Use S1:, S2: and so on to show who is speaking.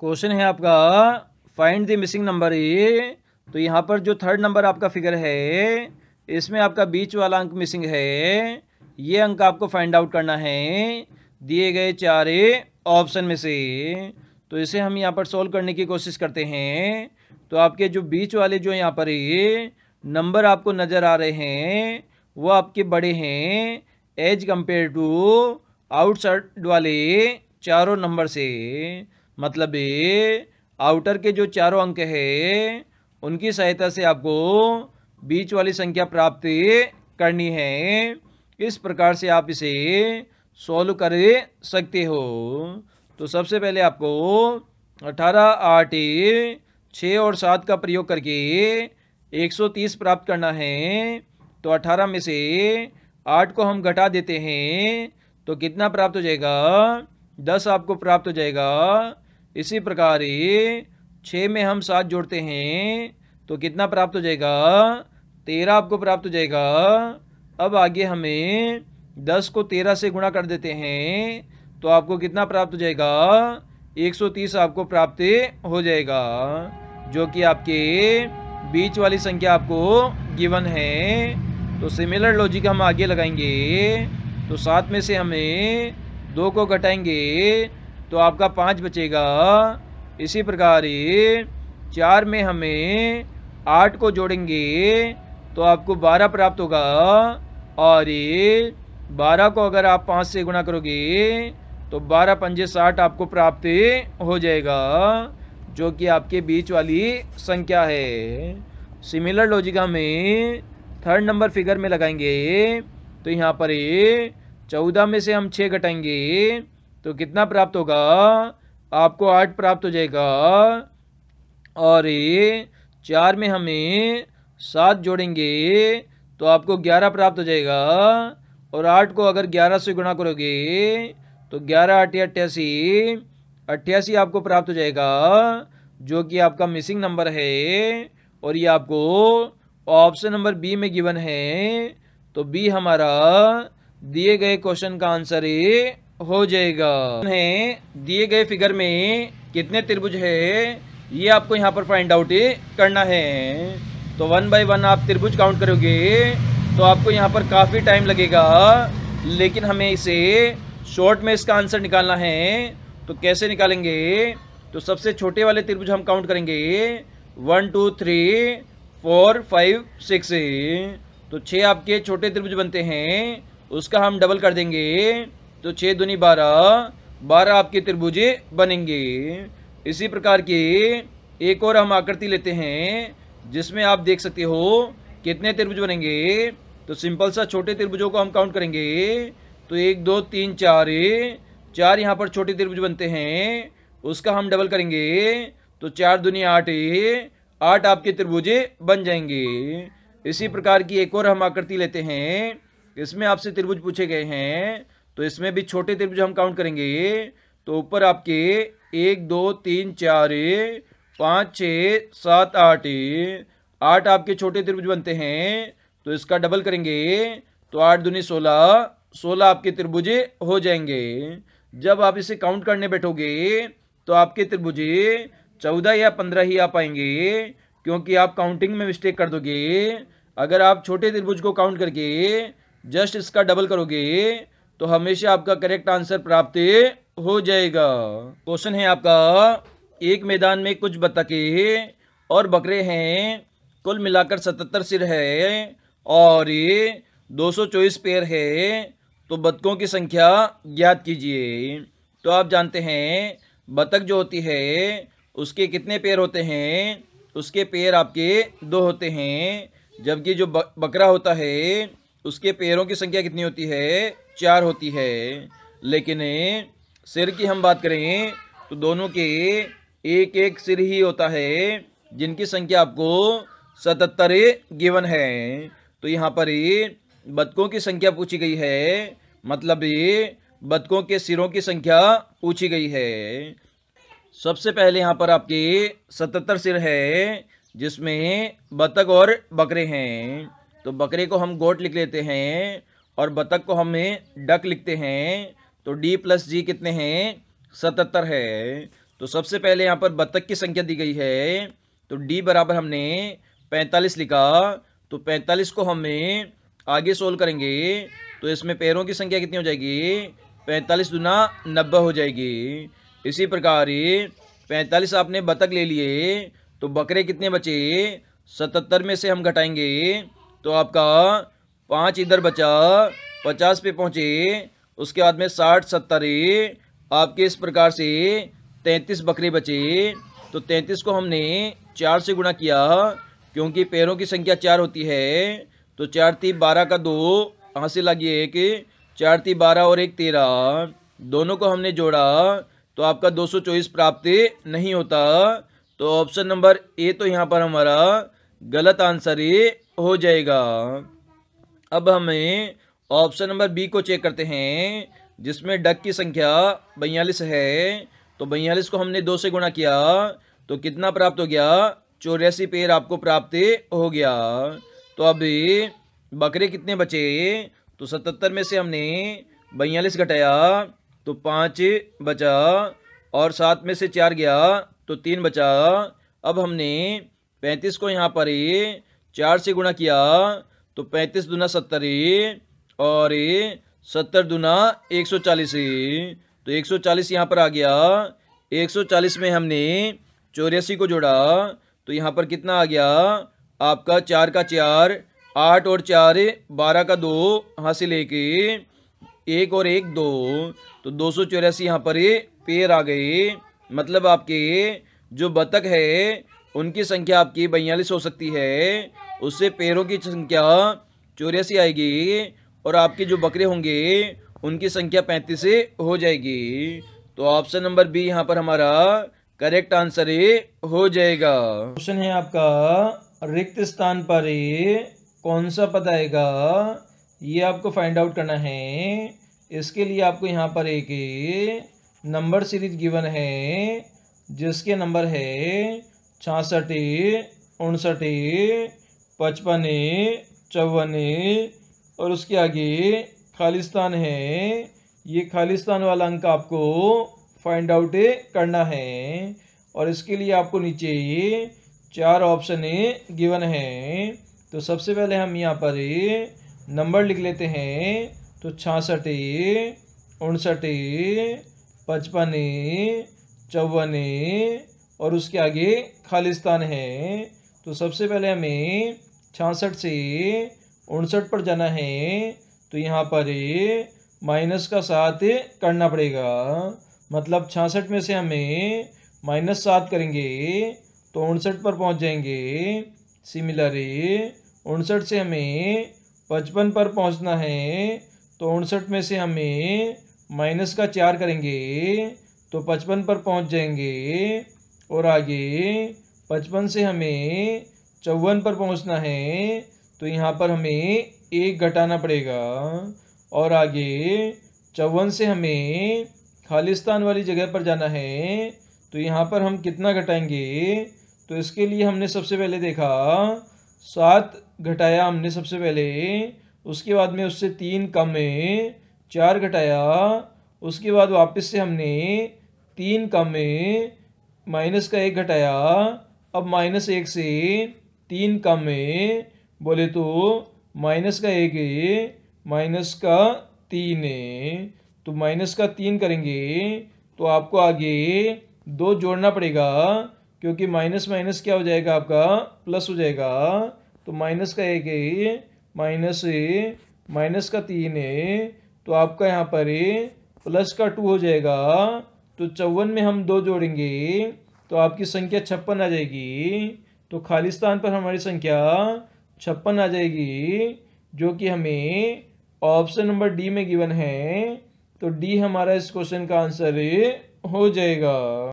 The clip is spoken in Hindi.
S1: क्वेश्चन है आपका find the missing number A तो यहाँ पर जो थर्ड नंबर आपका फिगर है इसमें आपका बीच वाला अंक मिसिंग है ये अंक आपको फाइंड आउट करना है दिए गए चार ऑप्शन में से तो इसे हम यहाँ पर सॉल्व करने की कोशिश करते हैं तो आपके जो बीच वाले जो यहाँ पर नंबर आपको नज़र आ रहे हैं वो आपके बड़े हैं एज कंपेयर टू आउटसाइड वाले चारों नंबर से मतलब आउटर के जो चारों अंक है उनकी सहायता से आपको बीच वाली संख्या प्राप्त करनी है इस प्रकार से आप इसे सॉल्व कर सकते हो तो सबसे पहले आपको अठारह आठ छः और सात का प्रयोग करके एक सौ तीस प्राप्त करना है तो अठारह में से आठ को हम घटा देते हैं तो कितना प्राप्त हो जाएगा दस आपको प्राप्त हो जाएगा इसी प्रकार छः में हम सात जोड़ते हैं तो कितना प्राप्त हो जाएगा तेरह आपको प्राप्त हो जाएगा अब आगे हमें दस को तेरह से गुणा कर देते हैं तो आपको कितना प्राप्त हो जाएगा एक सौ तीस आपको प्राप्त हो जाएगा जो कि आपके बीच वाली संख्या आपको गिवन है तो सिमिलर लॉजिक हम आगे लगाएंगे तो सात में से हमें दो को घटाएंगे तो आपका पाँच बचेगा इसी प्रकार चार में हमें आठ को जोड़ेंगे तो आपको बारह प्राप्त होगा और ये बारह को अगर आप पाँच से गुणा करोगे तो बारह पंजे साठ आपको प्राप्त हो जाएगा जो कि आपके बीच वाली संख्या है सिमिलर लॉजिक हमें थर्ड नंबर फिगर में लगाएंगे तो यहाँ पर चौदह में से हम छः घटाएंगे तो कितना प्राप्त होगा आपको आठ प्राप्त हो जाएगा और ये चार में हमें सात जोड़ेंगे तो आपको ग्यारह प्राप्त हो जाएगा और आठ को अगर ग्यारह से गुणा करोगे तो ग्यारह आठ अट्ठासी अट्ठासी आपको प्राप्त हो जाएगा जो कि आपका मिसिंग नंबर है और ये आपको ऑप्शन नंबर बी में गिवन है तो बी हमारा दिए गए क्वेश्चन का आंसर है हो जाएगा उन्हें दिए गए फिगर में कितने त्रिभुज है ये आपको यहाँ पर फाइंड आउट करना है तो वन बाय वन आप त्रिभुज काउंट करोगे तो आपको यहाँ पर काफ़ी टाइम लगेगा लेकिन हमें इसे शॉर्ट में इसका आंसर निकालना है तो कैसे निकालेंगे तो सबसे छोटे वाले त्रिभुज हम काउंट करेंगे one two three four five six तो छः आपके छोटे त्रिभुज बनते हैं उसका हम डबल कर देंगे तो छः दुनी बारह बारह आपके त्रिभुजे बनेंगे इसी प्रकार के एक और हम आकृति लेते हैं जिसमें आप देख सकते हो कितने त्रिभुज बनेंगे तो सिंपल सा छोटे त्रिभुजों को हम काउंट करेंगे तो एक दो तीन चार चार यहाँ पर छोटे त्रिभुज बनते हैं उसका हम डबल करेंगे तो चार दुनिया आठ आठ आपके त्रिभुजे बन जाएंगे इसी प्रकार की एक और हम आकृति लेते हैं इसमें आपसे त्रिभुज पूछे गए हैं तो इसमें भी छोटे त्रिभुज हम काउंट करेंगे तो ऊपर आपके एक दो तीन चार पाँच छ सात आठ आठ आपके छोटे त्रिभुज बनते हैं तो इसका डबल करेंगे तो आठ दूनी सोलह सोलह आपके त्रिभुज हो जाएंगे जब आप इसे काउंट करने बैठोगे तो आपके त्रिभुज चौदह या पंद्रह ही आ पाएंगे क्योंकि आप काउंटिंग में मिस्टेक कर दोगे अगर आप छोटे त्रिभुज को काउंट करके जस्ट इसका डबल करोगे तो हमेशा आपका करेक्ट आंसर प्राप्त हो जाएगा क्वेश्चन है आपका एक मैदान में कुछ बतके और बकरे हैं कुल मिलाकर सतहत्तर सिर है और ये दो सौ चौबीस पैर है तो बतकों की संख्या ज्ञात कीजिए तो आप जानते हैं बतख जो होती है उसके कितने पैर होते हैं उसके पैर आपके दो होते हैं जबकि जो बकरा होता है उसके पैरों की संख्या कितनी होती है चार होती है लेकिन सिर की हम बात करें तो दोनों के एक एक सिर ही होता है जिनकी संख्या आपको सतहत्तर गिवन है तो यहाँ पर बतकों की संख्या पूछी गई है मतलब ये बतकों के सिरों की संख्या पूछी गई है सबसे पहले यहाँ पर आपके सतहत्तर सिर है जिसमें बतख और बकरे हैं तो बकरे को हम गोट लिख लेते हैं और बतख को हमें डक लिखते हैं तो डी प्लस जी कितने हैं सतहत्तर है तो सबसे पहले यहाँ पर बतख की संख्या दी गई है तो डी बराबर हमने पैंतालीस लिखा तो पैंतालीस को हमें आगे सोल्व करेंगे तो इसमें पैरों की संख्या कितनी हो जाएगी पैंतालीस दुना नब्बे हो जाएगी इसी प्रकार पैंतालीस आपने बतख ले लिए तो बकरे कितने बचे सतहत्तर में से हम घटाएंगे तो आपका पाँच इधर बचा पचास पे पहुँचे उसके बाद में साठ सत्तर आपके इस प्रकार से तैंतीस बकरे बचे तो तैंतीस को हमने चार से गुणा किया क्योंकि पैरों की संख्या चार होती है तो चार ती बारह का दो हासिल लगी एक चार ती बारह और एक तेरह दोनों को हमने जोड़ा तो आपका दो सौ चौबीस प्राप्त नहीं होता तो ऑप्शन नंबर ए तो यहाँ पर हमारा गलत आंसर ही हो जाएगा अब हमें ऑप्शन नंबर बी को चेक करते हैं जिसमें डक की संख्या बयालीस है तो बयालीस को हमने दो से गुणा किया तो कितना प्राप्त हो गया चौरासी पेड़ आपको प्राप्त हो गया तो अभी बकरे कितने बचे तो सतहत्तर में से हमने बयालीस घटाया तो पाँच बचा और सात में से चार गया तो तीन बचा अब हमने पैंतीस को यहाँ पर चार से गुणा किया तो पैंतीस दुना सत्तर और ये सत्तर दुना एक सौ चालीस तो एक सौ चालीस यहाँ पर आ गया एक सौ चालीस में हमने चौरासी को जोड़ा तो यहाँ पर कितना आ गया आपका चार का चार आठ और चार बारह का दो हाँ से लेके एक और एक दो तो दो सौ चौरासी यहाँ पर पेड़ आ गए मतलब आपके जो बतख है उनकी संख्या आपकी बयालीस हो सकती है उससे पैरों की संख्या चौरासी आएगी और आपके जो बकरे होंगे उनकी संख्या पैंतीस हो जाएगी तो ऑप्शन नंबर बी यहाँ पर हमारा करेक्ट आंसर हो जाएगा क्वेश्चन है आपका रिक्त स्थान पर कौन सा पद आएगा ये आपको फाइंड आउट करना है इसके लिए आपको यहाँ पर एक नंबर सीरीज गिवन है जिसके नंबर है छासठ उनसठ पचपन चौवन और उसके आगे खालिस्तान है ये खालिस्तान वाला अंक आपको फाइंड आउट करना है और इसके लिए आपको नीचे चार ऑप्शन गिवन है तो सबसे पहले हम यहाँ पर नंबर लिख लेते हैं तो छासठ उनसठ पचपन चौवन और उसके आगे खालिस्तान है तो सबसे पहले हमें छियासठ से उनसठ पर जाना है तो यहाँ पर माइनस का साथ करना पड़ेगा मतलब छियासठ में से हमें माइनस सात करेंगे तो उनसठ पर पहुँच जाएंगे सिमिलर उनसठ से हमें पचपन पर पहुँचना है तो उनसठ में से हमें माइनस का चार करेंगे तो पचपन पर पहुँच जाएंगे और आगे पचपन से हमें चौवन पर पहुंचना है तो यहाँ पर हमें एक घटाना पड़ेगा और आगे चौवन से हमें खालिस्तान वाली जगह पर जाना है तो यहाँ पर हम कितना घटाएंगे तो इसके लिए हमने सबसे पहले देखा सात घटाया हमने सबसे पहले उसके बाद में उससे तीन कम है चार घटाया उसके बाद वापस से हमने तीन कम है माइनस का एक घटाया अब माइनस एक से तीन कम है बोले तो माइनस का एक है माइनस का तीन है तो माइनस का तीन करेंगे तो आपको आगे दो जोड़ना पड़ेगा क्योंकि माइनस माइनस क्या हो जाएगा आपका प्लस हो जाएगा तो माइनस का एक है माइनस है माइनस का तीन है तो आपका यहाँ पर प्लस का टू हो जाएगा तो चौवन में हम दो जोड़ेंगे तो आपकी संख्या छप्पन आ जाएगी तो खाली स्थान पर हमारी संख्या छप्पन आ जाएगी जो कि हमें ऑप्शन नंबर डी में गिवन है तो डी हमारा इस क्वेश्चन का आंसर हो जाएगा